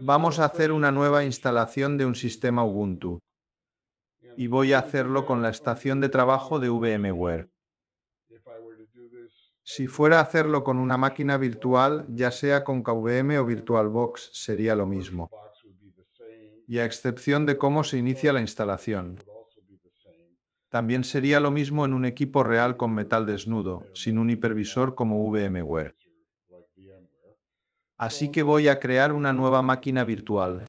Vamos a hacer una nueva instalación de un sistema Ubuntu y voy a hacerlo con la estación de trabajo de VMware. Si fuera a hacerlo con una máquina virtual, ya sea con KVM o VirtualBox, sería lo mismo. Y a excepción de cómo se inicia la instalación. También sería lo mismo en un equipo real con metal desnudo, sin un hipervisor como VMware. Así que voy a crear una nueva máquina virtual.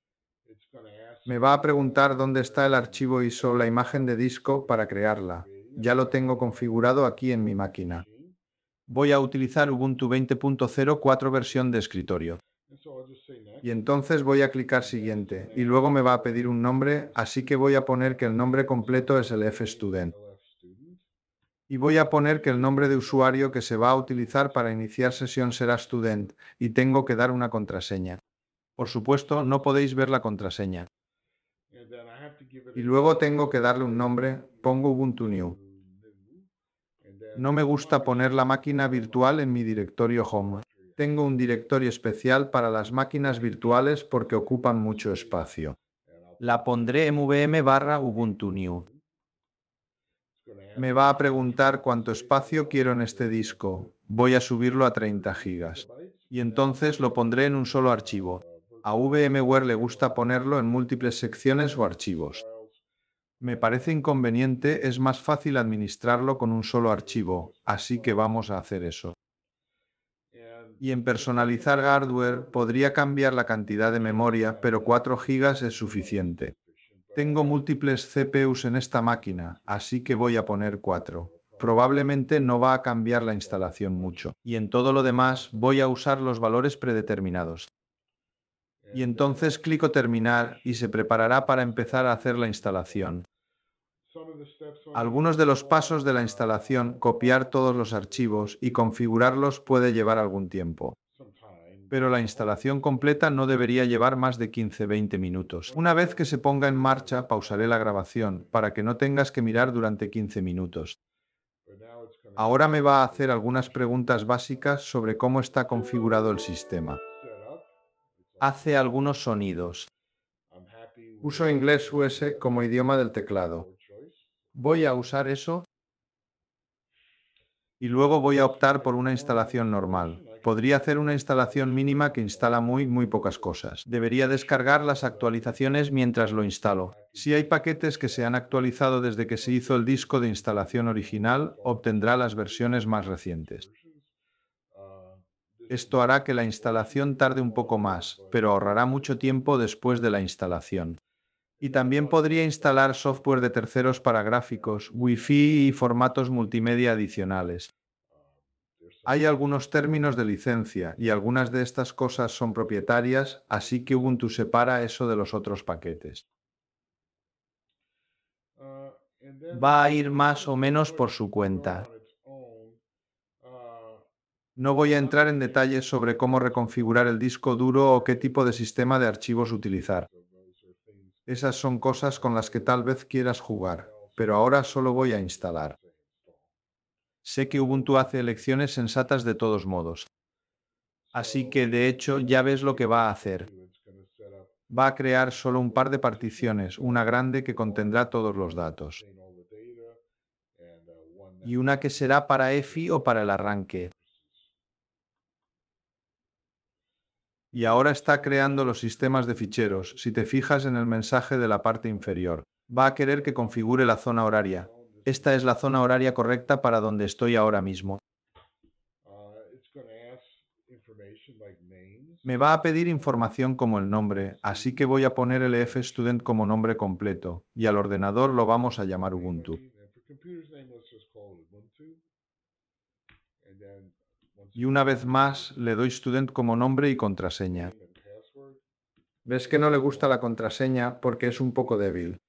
Me va a preguntar dónde está el archivo ISO, la imagen de disco, para crearla. Ya lo tengo configurado aquí en mi máquina. Voy a utilizar Ubuntu 20.04 versión de escritorio. Y entonces voy a clicar siguiente, y luego me va a pedir un nombre, así que voy a poner que el nombre completo es el fstudent y voy a poner que el nombre de usuario que se va a utilizar para iniciar sesión será student y tengo que dar una contraseña. Por supuesto, no podéis ver la contraseña. Y luego tengo que darle un nombre, pongo Ubuntu New. No me gusta poner la máquina virtual en mi directorio home. Tengo un directorio especial para las máquinas virtuales porque ocupan mucho espacio. La pondré mvm barra Ubuntu New. Me va a preguntar cuánto espacio quiero en este disco. Voy a subirlo a 30 gigas. Y entonces lo pondré en un solo archivo. A VMware le gusta ponerlo en múltiples secciones o archivos. Me parece inconveniente, es más fácil administrarlo con un solo archivo, así que vamos a hacer eso. Y en personalizar hardware podría cambiar la cantidad de memoria, pero 4 GB es suficiente. Tengo múltiples CPUs en esta máquina, así que voy a poner cuatro. Probablemente no va a cambiar la instalación mucho. Y en todo lo demás voy a usar los valores predeterminados. Y entonces clico terminar y se preparará para empezar a hacer la instalación. Algunos de los pasos de la instalación, copiar todos los archivos y configurarlos puede llevar algún tiempo pero la instalación completa no debería llevar más de 15-20 minutos. Una vez que se ponga en marcha, pausaré la grabación para que no tengas que mirar durante 15 minutos. Ahora me va a hacer algunas preguntas básicas sobre cómo está configurado el sistema. Hace algunos sonidos. Uso inglés US como idioma del teclado. Voy a usar eso y luego voy a optar por una instalación normal. Podría hacer una instalación mínima que instala muy, muy pocas cosas. Debería descargar las actualizaciones mientras lo instalo. Si hay paquetes que se han actualizado desde que se hizo el disco de instalación original, obtendrá las versiones más recientes. Esto hará que la instalación tarde un poco más, pero ahorrará mucho tiempo después de la instalación. Y también podría instalar software de terceros para gráficos, Wi-Fi y formatos multimedia adicionales. Hay algunos términos de licencia y algunas de estas cosas son propietarias, así que Ubuntu separa eso de los otros paquetes. Va a ir más o menos por su cuenta. No voy a entrar en detalles sobre cómo reconfigurar el disco duro o qué tipo de sistema de archivos utilizar. Esas son cosas con las que tal vez quieras jugar, pero ahora solo voy a instalar. Sé que Ubuntu hace elecciones sensatas de todos modos. Así que de hecho ya ves lo que va a hacer. Va a crear solo un par de particiones, una grande que contendrá todos los datos y una que será para EFI o para el arranque. Y ahora está creando los sistemas de ficheros. Si te fijas en el mensaje de la parte inferior, va a querer que configure la zona horaria, esta es la zona horaria correcta para donde estoy ahora mismo. Uh, Me va a pedir información como el nombre, así que voy a poner el EF Student como nombre completo y al ordenador lo vamos a llamar Ubuntu. Y una vez más le doy Student como nombre y contraseña. Ves que no le gusta la contraseña porque es un poco débil.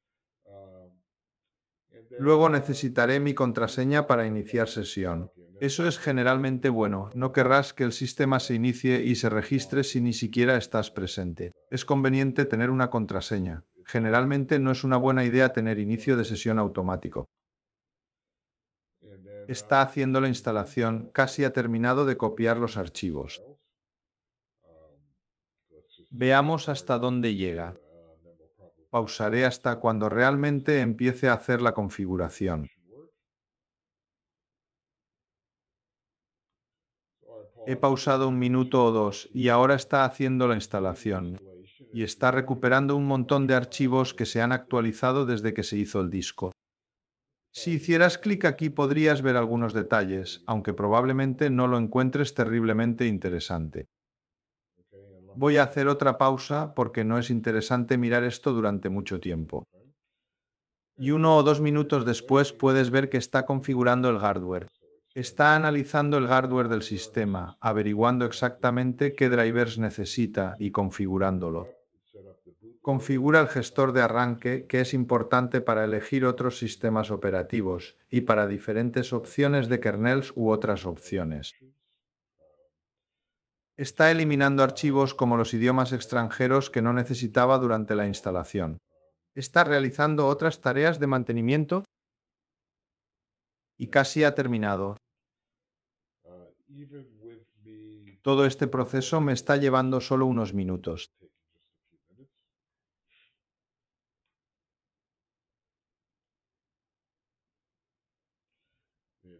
Luego necesitaré mi contraseña para iniciar sesión. Eso es generalmente bueno. No querrás que el sistema se inicie y se registre si ni siquiera estás presente. Es conveniente tener una contraseña. Generalmente no es una buena idea tener inicio de sesión automático. Está haciendo la instalación, casi ha terminado de copiar los archivos. Veamos hasta dónde llega pausaré hasta cuando realmente empiece a hacer la configuración. He pausado un minuto o dos y ahora está haciendo la instalación y está recuperando un montón de archivos que se han actualizado desde que se hizo el disco. Si hicieras clic aquí podrías ver algunos detalles, aunque probablemente no lo encuentres terriblemente interesante voy a hacer otra pausa porque no es interesante mirar esto durante mucho tiempo. Y uno o dos minutos después puedes ver que está configurando el hardware. Está analizando el hardware del sistema, averiguando exactamente qué drivers necesita y configurándolo. Configura el gestor de arranque, que es importante para elegir otros sistemas operativos y para diferentes opciones de kernels u otras opciones está eliminando archivos como los idiomas extranjeros que no necesitaba durante la instalación. Está realizando otras tareas de mantenimiento y casi ha terminado. Uh, Todo este proceso me está llevando solo unos minutos.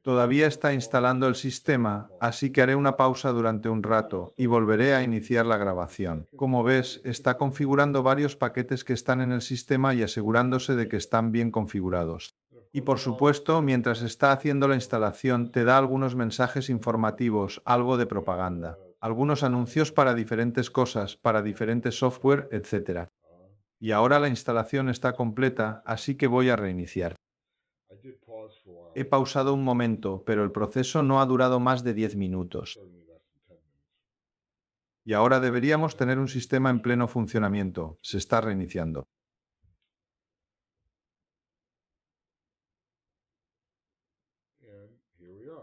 Todavía está instalando el sistema, así que haré una pausa durante un rato y volveré a iniciar la grabación. Como ves, está configurando varios paquetes que están en el sistema y asegurándose de que están bien configurados. Y por supuesto, mientras está haciendo la instalación, te da algunos mensajes informativos, algo de propaganda, algunos anuncios para diferentes cosas, para diferentes software, etc. Y ahora la instalación está completa, así que voy a reiniciar. He pausado un momento, pero el proceso no ha durado más de 10 minutos. Y ahora deberíamos tener un sistema en pleno funcionamiento. Se está reiniciando.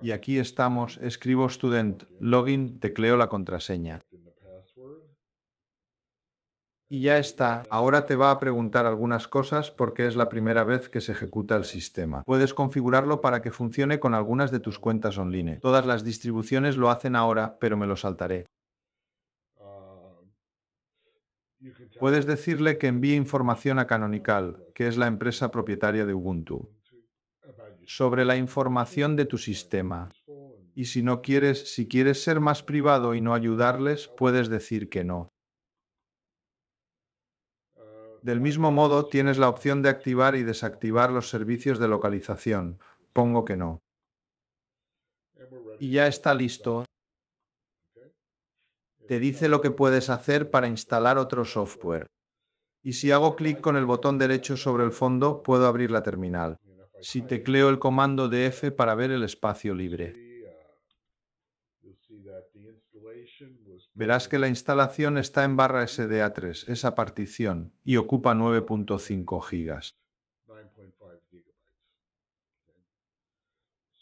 Y aquí estamos, escribo student, login, tecleo la contraseña y ya está. Ahora te va a preguntar algunas cosas porque es la primera vez que se ejecuta el sistema. Puedes configurarlo para que funcione con algunas de tus cuentas online. Todas las distribuciones lo hacen ahora, pero me lo saltaré. Puedes decirle que envíe información a Canonical, que es la empresa propietaria de Ubuntu, sobre la información de tu sistema. Y si no quieres, si quieres ser más privado y no ayudarles, puedes decir que no. Del mismo modo, tienes la opción de activar y desactivar los servicios de localización. Pongo que no. Y ya está listo. Te dice lo que puedes hacer para instalar otro software. Y si hago clic con el botón derecho sobre el fondo, puedo abrir la terminal. Si tecleo el comando df para ver el espacio libre. verás que la instalación está en barra SDA3, esa partición, y ocupa 9.5 gigas.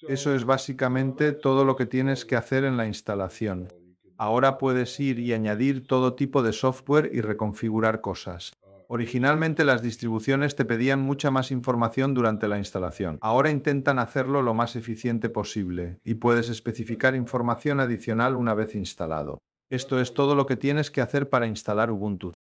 Eso es básicamente todo lo que tienes que hacer en la instalación. Ahora puedes ir y añadir todo tipo de software y reconfigurar cosas. Originalmente las distribuciones te pedían mucha más información durante la instalación. Ahora intentan hacerlo lo más eficiente posible y puedes especificar información adicional una vez instalado. Esto es todo lo que tienes que hacer para instalar Ubuntu.